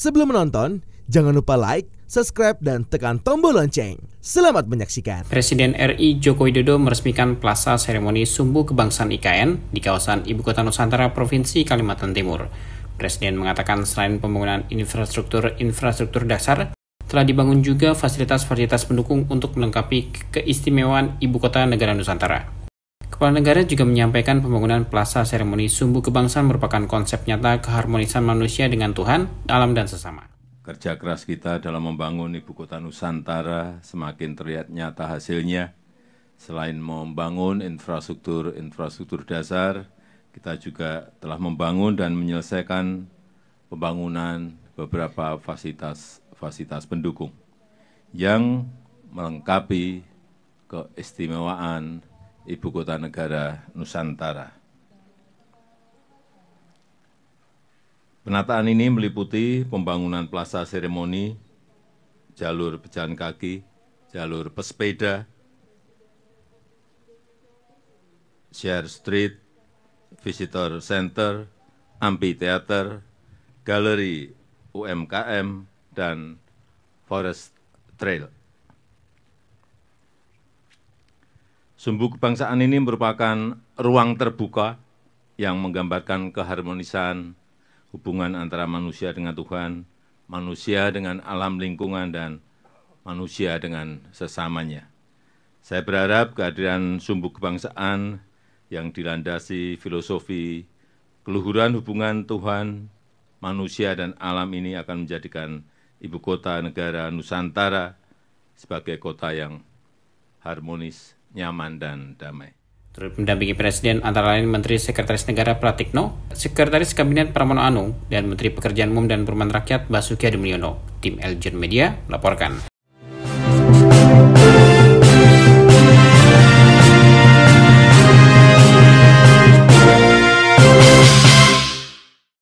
Sebelum menonton, jangan lupa like, subscribe, dan tekan tombol lonceng. Selamat menyaksikan. Presiden RI Joko Widodo meresmikan Plaza Seremoni Sumbu Kebangsaan IKN di kawasan Ibu Kota Nusantara Provinsi Kalimantan Timur. Presiden mengatakan selain pembangunan infrastruktur-infrastruktur dasar, telah dibangun juga fasilitas-fasilitas pendukung untuk melengkapi keistimewaan Ibu Kota Negara Nusantara. Kepala negara juga menyampaikan pembangunan plaza seremoni sumbu kebangsaan merupakan konsep nyata keharmonisan manusia dengan Tuhan, alam, dan sesama. Kerja keras kita dalam membangun ibu kota Nusantara semakin terlihat nyata hasilnya. Selain membangun infrastruktur-infrastruktur dasar, kita juga telah membangun dan menyelesaikan pembangunan beberapa fasilitas-fasilitas pendukung yang melengkapi keistimewaan ibu kota negara Nusantara. Penataan ini meliputi pembangunan plaza seremoni, jalur pejalan kaki, jalur pesepeda, share street, visitor center, amphitheater, galeri UMKM, dan forest trail. Sumbu kebangsaan ini merupakan ruang terbuka yang menggambarkan keharmonisan hubungan antara manusia dengan Tuhan, manusia dengan alam lingkungan, dan manusia dengan sesamanya. Saya berharap kehadiran sumbu kebangsaan yang dilandasi filosofi keluhuran hubungan Tuhan, manusia, dan alam ini akan menjadikan ibu kota negara Nusantara sebagai kota yang harmonis, nyaman, dan damai. Turut mendampingi Presiden antara lain Menteri Sekretaris Negara Pratikno, Sekretaris Kabinet Pramono Anung, dan Menteri Pekerjaan Umum dan Perumahan Rakyat Basuki Adi Tim Eljen Media melaporkan.